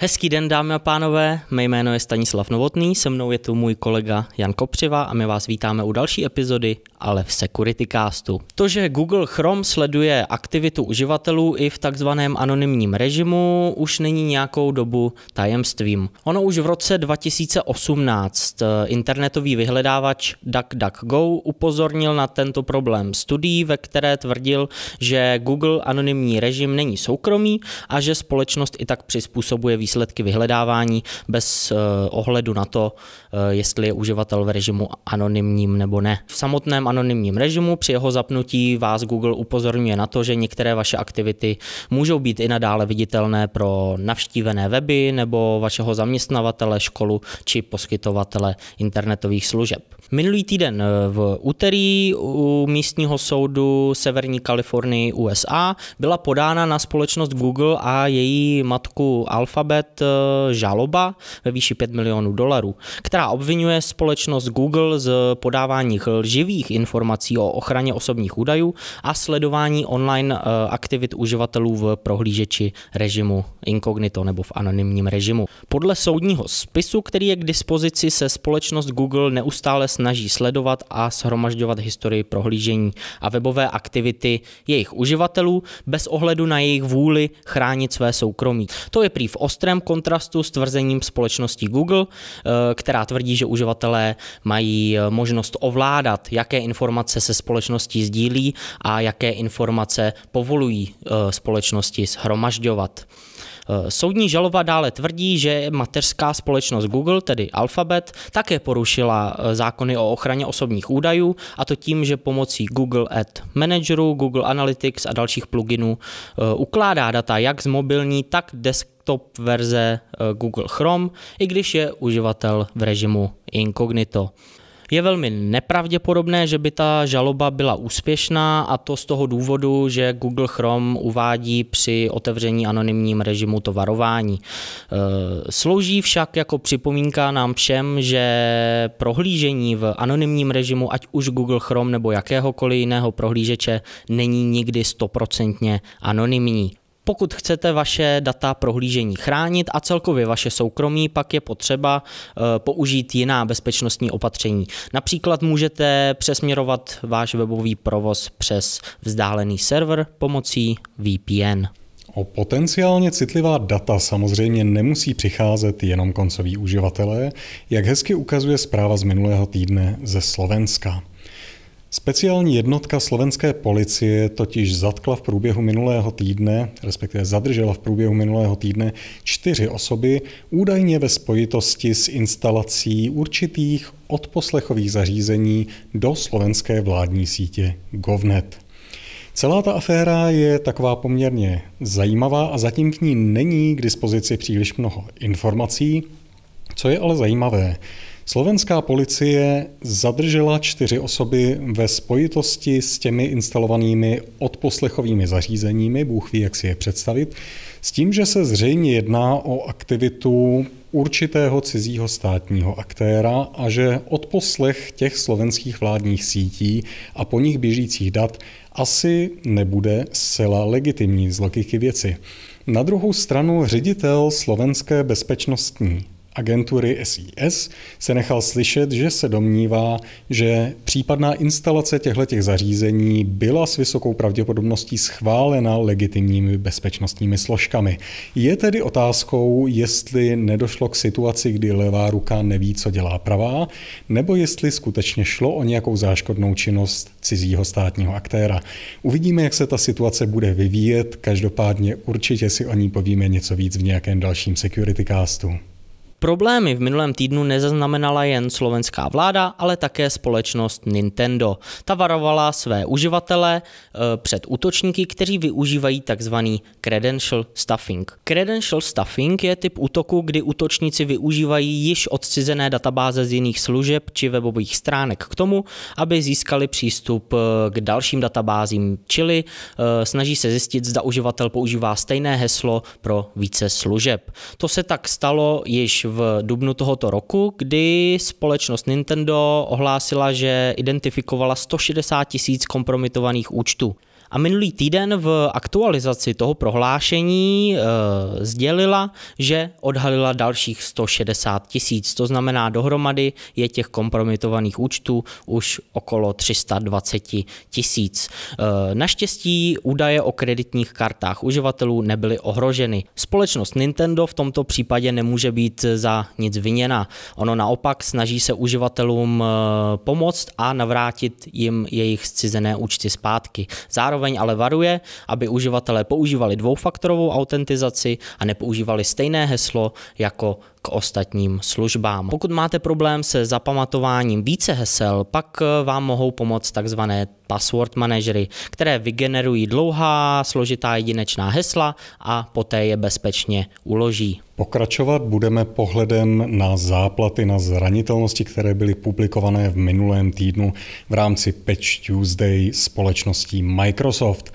Hezký den, dámy a pánové. Mé jméno je Stanislav Novotný, se mnou je tu můj kolega Jan Kopřiva a my vás vítáme u další epizody, ale v Castu. To, že Google Chrome sleduje aktivitu uživatelů i v takzvaném anonymním režimu, už není nějakou dobu tajemstvím. Ono už v roce 2018 eh, internetový vyhledávač DuckDuckGo upozornil na tento problém studií, ve které tvrdil, že Google anonymní režim není soukromý a že společnost i tak přizpůsobuje výsledky vyhledávání bez eh, ohledu na to, eh, jestli je uživatel v režimu anonymním nebo ne. V samotném anonymním režimu při jeho zapnutí vás Google upozorňuje na to, že některé vaše aktivity můžou být i nadále viditelné pro navštívené weby nebo vašeho zaměstnavatele, školu či poskytovatele internetových služeb. Minulý týden eh, v úterý u místního soudu Severní Kalifornii USA byla podána na společnost Google a její matku Alphabet Alphabet eh, žaloba ve výši 5 milionů dolarů, která obvinuje společnost Google z podávání lživých informací o ochraně osobních údajů a sledování online eh, aktivit uživatelů v prohlížeči režimu inkognito nebo v anonymním režimu. Podle soudního spisu, který je k dispozici, se společnost Google neustále snaží sledovat a shromažďovat historii prohlížení a webové aktivity jejich uživatelů bez ohledu na jejich vůli chránit své soukromí. To je prý v Ostr- ostrém kontrastu s tvrzením společnosti Google, eh, která tvrdí, že uživatelé mají eh, možnost ovládat, jaké informace se společnosti sdílí a jaké informace povolují eh, společnosti shromažďovat. Eh, soudní žaloba dále tvrdí, že mateřská společnost Google, tedy Alphabet, také porušila eh, zákony o ochraně osobních údajů a to tím, že pomocí Google Ad Manageru, Google Analytics a dalších pluginů eh, ukládá data jak z mobilní, tak desktop verze Google Chrome, i když je uživatel v režimu inkognito. Je velmi nepravděpodobné, že by ta žaloba byla úspěšná a to z toho důvodu, že Google Chrome uvádí při otevření anonymním režimu to varování. E, slouží však jako připomínka nám všem, že prohlížení v anonymním režimu, ať už Google Chrome nebo jakéhokoliv jiného prohlížeče, není nikdy stoprocentně anonymní. Pokud chcete vaše data prohlížení chránit a celkově vaše soukromí, pak je potřeba eh, použít jiná bezpečnostní opatření. Například můžete přesměrovat váš webový provoz přes vzdálený server pomocí VPN. O potenciálně citlivá data samozřejmě nemusí přicházet jenom koncoví uživatelé, jak hezky ukazuje zpráva z minulého týdne ze Slovenska. Speciální jednotka slovenské policie totiž zatkla v průběhu minulého týdne, respektive zadržela v průběhu minulého týdne čtyři osoby údajně ve spojitosti s instalací určitých odposlechových zařízení do slovenské vládní sítě GovNet. Celá ta aféra je taková poměrně zajímavá a zatím k ní není k dispozici příliš mnoho informací. Co je ale zajímavé, Slovenská policie zadržela čtyři osoby ve spojitosti s těmi instalovanými odposlechovými zařízeními, Bůh ví, jak si je představit, s tím, že se zřejmě jedná o aktivitu určitého cizího státního aktéra a že odposlech těch slovenských vládních sítí a po nich běžících dat asi nebude zcela legitimní z logiky věci. Na druhou stranu ředitel slovenské bezpečnostní agentury SIS se nechal slyšet, že se domnívá, že případná instalace těchto zařízení byla s vysokou pravděpodobností schválena legitimními bezpečnostními složkami. Je tedy otázkou, jestli nedošlo k situaci, kdy levá ruka neví, co dělá pravá, nebo jestli skutečně šlo o nějakou záškodnou činnost cizího státního aktéra. Uvidíme, jak se ta situace bude vyvíjet, každopádně určitě si o ní povíme něco víc v nějakém dalším security castu. Problémy v minulém týdnu nezaznamenala jen slovenská vláda, ale také společnost Nintendo. Ta varovala své uživatele e, před útočníky, kteří využívají tzv. credential stuffing. Credential stuffing je typ útoku, kdy útočníci využívají již odcizené databáze z jiných služeb či webových stránek k tomu, aby získali přístup eh, k dalším databázím, čili e, snaží se zjistit, zda uživatel používá stejné heslo pro více služeb. To se tak stalo již v dubnu tohoto roku, kdy společnost Nintendo ohlásila, že identifikovala 160 tisíc kompromitovaných účtů. A minulý týden v aktualizaci toho prohlášení e, sdělila, že odhalila dalších 160 tisíc. To znamená, dohromady je těch kompromitovaných účtů už okolo 320 tisíc. E, naštěstí údaje o kreditních kartách uživatelů nebyly ohroženy. Společnost Nintendo v tomto případě nemůže být za nic viněna. Ono naopak snaží se uživatelům eh, pomoct a navrátit jim jejich zcizené účty zpátky. Zároveň zároveň ale varuje, aby uživatelé používali dvoufaktorovou autentizaci a nepoužívali stejné heslo jako k ostatním službám. Pokud máte problém se zapamatováním více hesel, pak eh, vám mohou pomoct takzvané password manažery, které vygenerují dlouhá, složitá jedinečná hesla a poté je bezpečně uloží. Pokračovat budeme pohledem na záplaty na zranitelnosti, které byly publikované v minulém týdnu v rámci Patch Tuesday společností Microsoft.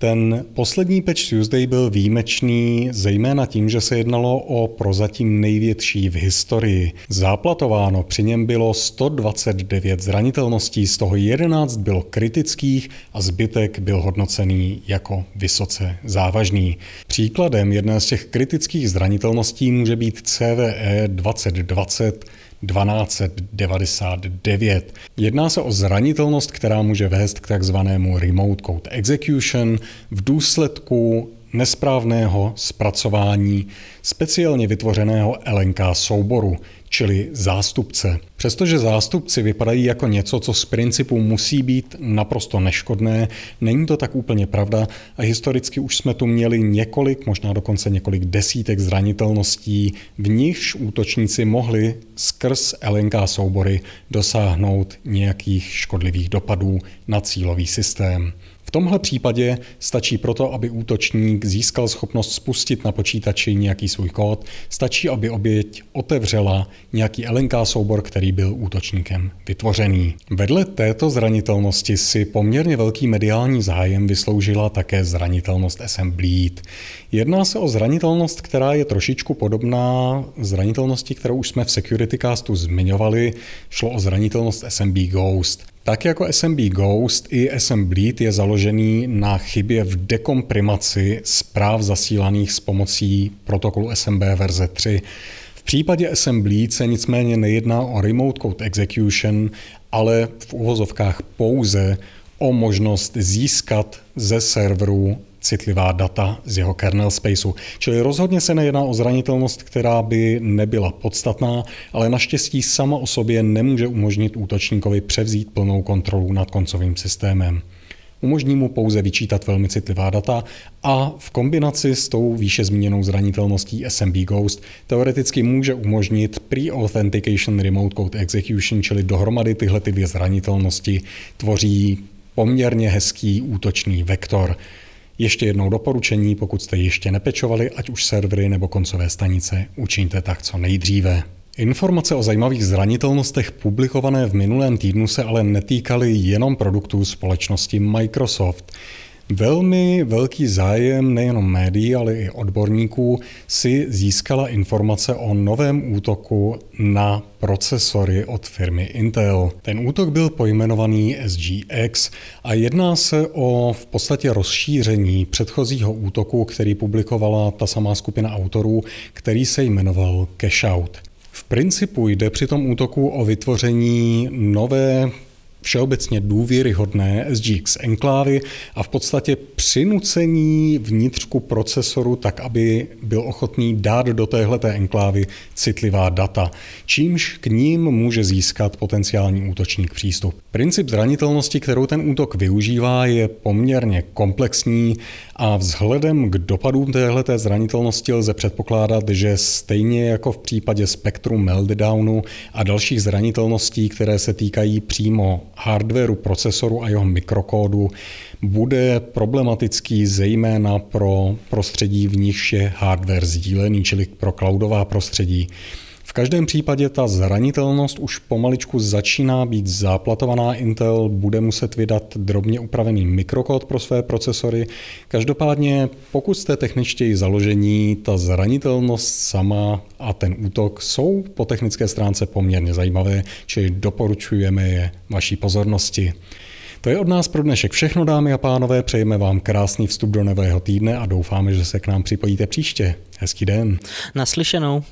Ten poslední Patch Tuesday byl výjimečný zejména tím, že se jednalo o prozatím největší v historii. Záplatováno při něm bylo 129 zranitelností, z toho 11 bylo kritických a zbytek byl hodnocený jako vysoce závažný. Příkladem jedné z těch kritických zranitelností může být CVE 2020 1299. Jedná se o zranitelnost, která může vést k takzvanému remote code execution v důsledku nesprávného zpracování speciálně vytvořeného LNK souboru – čili zástupce. Přestože zástupci vypadají jako něco, co z principu musí být naprosto neškodné, není to tak úplně pravda a historicky už jsme tu měli několik, možná dokonce několik desítek zranitelností, v nichž útočníci mohli skrz LNK soubory dosáhnout nějakých škodlivých dopadů na cílový systém. V tomhle případě stačí proto, aby útočník získal schopnost spustit na počítači nějaký svůj kód, stačí, aby oběť otevřela nějaký LNK soubor, který byl útočníkem vytvořený. Vedle této zranitelnosti si poměrně velký mediální zájem vysloužila také zranitelnost SM Bleed. Jedná se o zranitelnost, která je trošičku podobná zranitelnosti, kterou už jsme v Security Castu zmiňovali. Šlo o zranitelnost SMB Ghost. Tak jako SMB Ghost i SMB Bleed je založený na chybě v dekomprimaci zpráv zasílaných s pomocí protokolu SMB verze 3. V případě SMB Bleed se nicméně nejedná o remote code execution, ale v uvozovkách pouze o možnost získat ze serveru citlivá data z jeho kernel spaceu. Čili rozhodně se nejedná o zranitelnost, která by nebyla podstatná, ale naštěstí sama o sobě nemůže umožnit útočníkovi převzít plnou kontrolu nad koncovým systémem umožní mu pouze vyčítat velmi citlivá data a v kombinaci s tou výše zmíněnou zranitelností SMB Ghost teoreticky může umožnit pre-authentication remote code execution, čili dohromady tyhle ty dvě zranitelnosti tvoří poměrně hezký útočný vektor. Ještě jednou doporučení, pokud jste ještě nepečovali, ať už servery nebo koncové stanice, učiňte tak co nejdříve. Informace o zajímavých zranitelnostech publikované v minulém týdnu se ale netýkaly jenom produktů společnosti Microsoft. Velmi velký zájem nejenom médií, ale i odborníků si získala informace o novém útoku na procesory od firmy Intel. Ten útok byl pojmenovaný SGX a jedná se o v podstatě rozšíření předchozího útoku, který publikovala ta samá skupina autorů, který se jmenoval Cashout. V principu jde při tom útoku o vytvoření nové všeobecně důvěryhodné SGX enklávy a v podstatě přinucení vnitřku procesoru tak, aby byl ochotný dát do téhleté enklávy citlivá data, čímž k ním může získat potenciální útočník přístup. Princip zranitelnosti, kterou ten útok využívá, je poměrně komplexní a vzhledem k dopadům téhleté zranitelnosti lze předpokládat, že stejně jako v případě spektru meltdownu a dalších zranitelností, které se týkají přímo hardwareu procesoru a jeho mikrokódu bude problematický zejména pro prostředí, v nichž je hardware sdílený, čili pro cloudová prostředí v každém případě ta zranitelnost už pomaličku začíná být záplatovaná. Intel bude muset vydat drobně upravený mikrokód pro své procesory. Každopádně, pokud jste techničtěji založení, ta zranitelnost sama a ten útok jsou po technické stránce poměrně zajímavé, čili doporučujeme je vaší pozornosti. To je od nás pro dnešek všechno, dámy a pánové. Přejeme vám krásný vstup do nového týdne a doufáme, že se k nám připojíte příště. Hezký den. Naslyšenou.